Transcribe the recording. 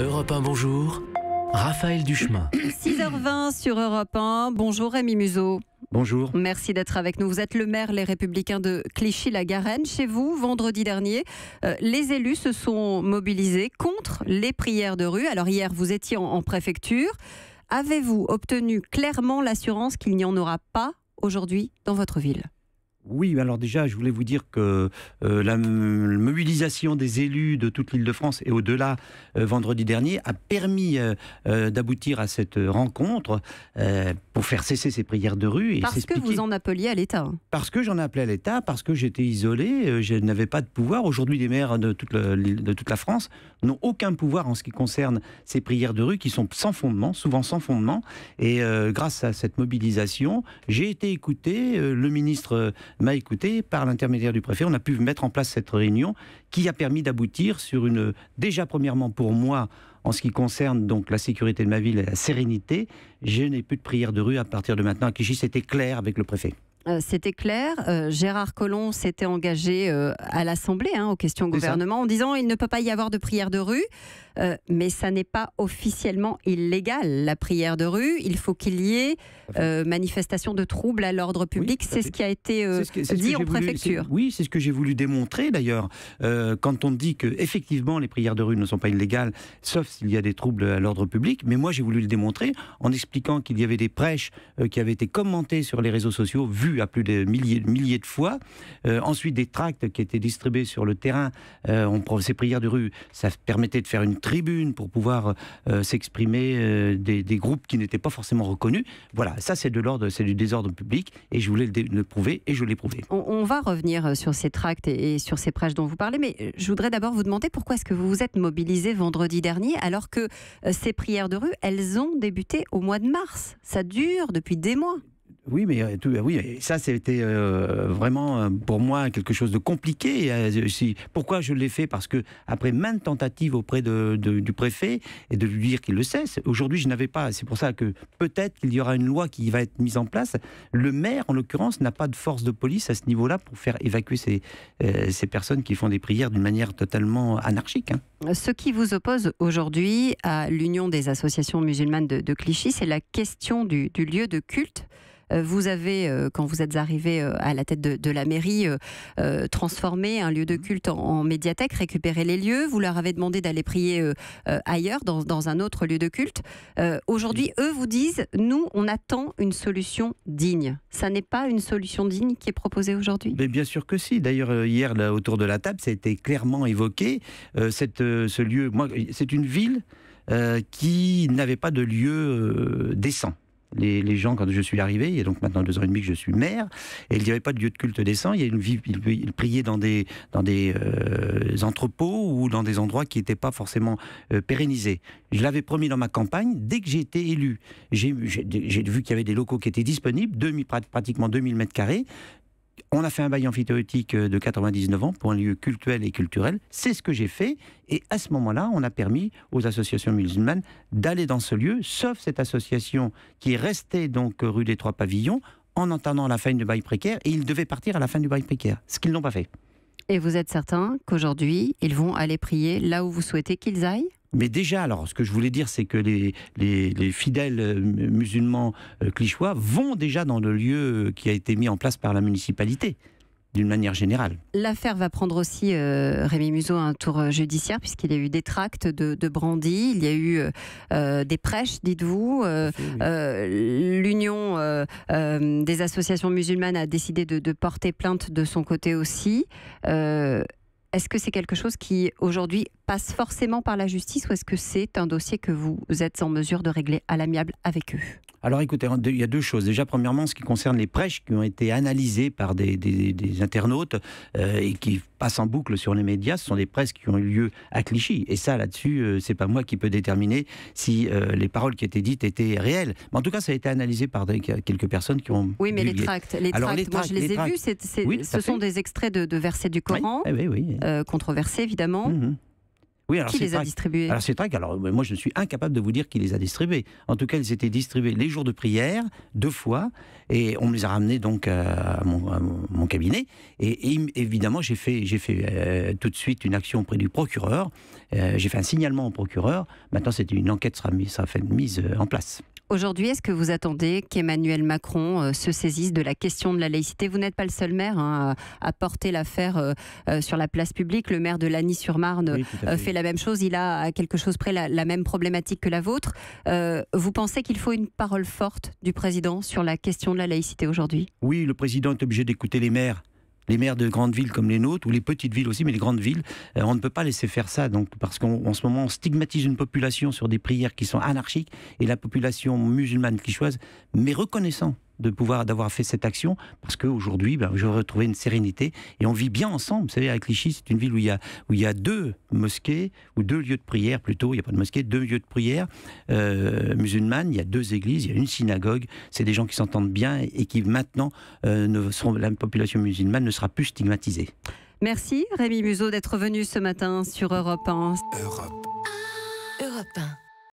Europe 1, bonjour. Raphaël Duchemin. 6h20 sur Europe 1. Bonjour Rémi Museau. Bonjour. Merci d'être avec nous. Vous êtes le maire Les Républicains de Clichy-la-Garenne. Chez vous, vendredi dernier, euh, les élus se sont mobilisés contre les prières de rue. Alors hier, vous étiez en préfecture. Avez-vous obtenu clairement l'assurance qu'il n'y en aura pas aujourd'hui dans votre ville oui, alors déjà, je voulais vous dire que euh, la mobilisation des élus de toute l'Île-de-France et au-delà euh, vendredi dernier a permis euh, d'aboutir à cette rencontre pour faire cesser ces prières de rue. parce que vous en appeliez à l'État. Parce que j'en appelais à l'État, parce que j'étais isolé, je n'avais pas de pouvoir. Aujourd'hui, les maires de toute, de toute la France n'ont aucun pouvoir en ce qui concerne ces prières de rue qui sont sans fondement, souvent sans fondement. Et grâce à cette mobilisation, j'ai été écouté. le ministre m'a écouté. Par l'intermédiaire du préfet, on a pu mettre en place cette réunion qui a permis d'aboutir sur une, déjà premièrement pour moi, en ce qui concerne donc la sécurité de ma ville et la sérénité, je n'ai plus de prière de rue à partir de maintenant à C'était clair avec le préfet. Euh, c'était clair. Euh, Gérard Collomb s'était engagé euh, à l'Assemblée, hein, aux questions gouvernement, en disant il ne peut pas y avoir de prière de rue, mais ça n'est pas officiellement illégal, la prière de rue. Il faut qu'il y ait manifestation de troubles à l'ordre public. c'est ce qui a été dit en préfecture. oui, c'est ce que j'ai voulu démontrer d'ailleurs. quand on dit que effectivement les prières de rue ne sont pas illégales, sauf s'il y a des troubles à l'ordre public, mais moi j'ai voulu le démontrer en expliquant qu'il y avait des prêches qui avaient été commentées sur les réseaux sociaux, vues à plus de milliers, de fois. Euh, ensuite, des tracts qui étaient distribués sur le terrain. Euh, on ces prières de rue, ça permettait de faire une tribune pour pouvoir euh, s'exprimer des, groupes qui n'étaient pas forcément reconnus. Voilà, ça c'est de l'ordre, c'est du désordre public et je voulais le, prouver et je l'ai prouvé. On, va revenir sur ces tracts et, sur ces prêches dont vous parlez, mais je voudrais d'abord vous demander pourquoi est-ce que vous vous êtes mobilisé vendredi dernier alors que ces prières de rue, elles ont débuté au mois de mars. Ça dure depuis des mois. Oui, mais euh, euh, oui, ça c'était euh, vraiment pour moi quelque chose de compliqué. Pourquoi je l'ai fait Parce que après maintes tentatives auprès du préfet et de lui dire qu'il le cesse, aujourd'hui je n'avais pas. C'est pour ça que peut-être qu'il y aura une loi qui va être mise en place. Le maire, en l'occurrence, n'a pas de force de police à ce niveau-là pour faire évacuer ces, personnes qui font des prières d'une manière totalement anarchique. Hein. Ce qui vous oppose aujourd'hui à l'Union des associations musulmanes de, Clichy, c'est la question du lieu de culte. Euh, vous avez, euh, quand vous êtes arrivé euh, à la tête de, la mairie, transformé un lieu de mhm. culte en, médiathèque, récupéré les lieux. Vous leur avez demandé d'aller prier ailleurs, dans, un autre lieu de culte. Aujourd'hui, eux vous disent, nous, on attend une solution digne. Ça n'est pas une solution digne qui est proposée aujourd'hui bien sûr que si. D'ailleurs, hier, autour de la table, ça a été clairement évoqué. ce lieu, c'est une ville qui n'avait pas de lieu décent les, gens quand je suis arrivé, et donc maintenant deux ans et demi que je suis maire, et il n'y avait pas de lieu de culte décent, il y a une vie, il, priait dans des, dans des euh, entrepôts ou dans des endroits qui n'étaient pas forcément euh, pérennisés. Je l'avais promis dans ma campagne, dès que j'ai été élu, j'ai vu qu'il y avait des locaux qui étaient disponibles, 2000, pratiquement 2000 mètres carrés, on a fait un bail amphithéotique euh, de 99 ans pour un lieu cultuel et culturel. C'est ce que j'ai fait. Et à ce moment-là, on a permis aux associations musulmanes d'aller dans ce lieu, sauf cette association qui est restée donc euh, rue des Trois Pavillons en entendant la fin du bail précaire. Et ils devaient partir à la fin du bail précaire, ce qu'ils n'ont pas fait. Et vous êtes certain qu'aujourd'hui, ils vont aller prier là où vous souhaitez qu'ils aillent mais déjà, alors, ce que je voulais dire, c'est que les, fidèles euh, musulmans euh, clichois vont déjà dans le lieu euh, qui a été mis en place par la municipalité d'une manière générale. L'affaire va prendre aussi, Rémi Museau, un tour judiciaire, puisqu'il y a eu des tracts de, brandy, il y a eu des prêches, dites-vous. L'Union des associations musulmanes a décidé de, porter plainte de son côté aussi. Est-ce que c'est quelque chose qui, aujourd'hui, passe forcément par la justice ou est-ce que c'est un dossier que vous êtes en mesure de régler à l'amiable avec eux alors écoutez, hein, il y a deux choses. Déjà, premièrement, ce qui concerne les prêches qui ont été analysées par des, internautes euh, et qui passent en boucle sur les médias, ce sont des prêches qui ont eu lieu à Clichy. Et ça, là-dessus, ce euh, c'est pas moi qui peux déterminer si euh, les paroles qui étaient dites étaient réelles. Mais en tout cas, ça a été analysé par quelques personnes qui ont. Oui, mais les tracts, les moi je les, ai vus. ce sont des extraits de, versets du Coran, controversés évidemment. Mhm alors qui les a distribués Alors c'est vrai alors moi je suis incapable de vous dire qui les a distribués. En tout cas, ils étaient distribués les jours de prière, deux fois, et on me les a ramenés donc euh, à mon, cabinet. Et, évidemment, j'ai fait, j'ai fait euh, tout de suite une action auprès du procureur. Euh, j'ai fait un signalement au procureur. Maintenant, c'est une enquête sera, mise, sera fait, mise en place. Aujourd'hui, est-ce que vous attendez qu'Emmanuel Macron euh, se saisisse de la question de la laïcité Vous n'êtes pas le seul maire hein, à, porter l'affaire euh, euh, sur la place publique. Le maire de Lagny-sur-Marne fait. la même chose. Il a à quelque chose près la même problématique que la vôtre. vous pensez qu'il faut une parole forte du président sur la question de la laïcité aujourd'hui Oui, le président est obligé d'écouter les maires les maires de grandes villes comme les nôtres, ou les petites villes aussi, mais les grandes villes, euh, on ne peut pas laisser faire ça. Donc, parce qu'en ce moment, on stigmatise une population sur des prières qui sont anarchiques, et la population musulmane qui choisit, mais reconnaissant de pouvoir d'avoir fait cette action parce qu'aujourd'hui, ben, je retrouver une sérénité et on vit bien ensemble. Vous savez, à Clichy, c'est une ville où il y a où il y deux mosquées ou deux lieux de prière plutôt. Il n'y a pas de mosquée, deux lieux de prière euh, musulmanes. Il y a deux églises, il y a une synagogue. C'est des gens qui s'entendent bien et qui maintenant euh, la population musulmane ne sera plus stigmatisée. Merci Rémi Museau d'être venu ce matin sur Europe 1. Europe. Europe 1.